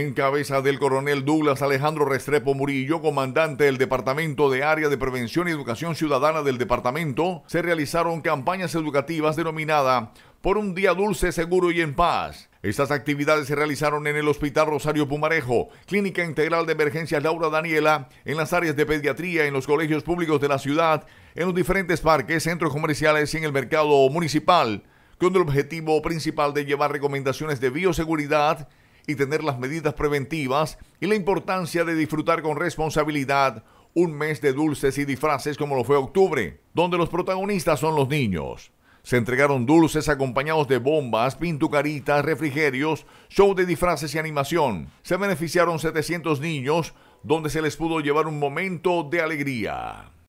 en cabeza del coronel Douglas Alejandro Restrepo Murillo, comandante del Departamento de Área de Prevención y Educación Ciudadana del departamento, se realizaron campañas educativas denominadas Por un día dulce, seguro y en paz. Estas actividades se realizaron en el Hospital Rosario Pumarejo, Clínica Integral de Emergencias Laura Daniela, en las áreas de pediatría, en los colegios públicos de la ciudad, en los diferentes parques, centros comerciales y en el mercado municipal, con el objetivo principal de llevar recomendaciones de bioseguridad y tener las medidas preventivas y la importancia de disfrutar con responsabilidad un mes de dulces y disfraces como lo fue octubre, donde los protagonistas son los niños. Se entregaron dulces acompañados de bombas, pintucaritas, refrigerios, show de disfraces y animación. Se beneficiaron 700 niños, donde se les pudo llevar un momento de alegría.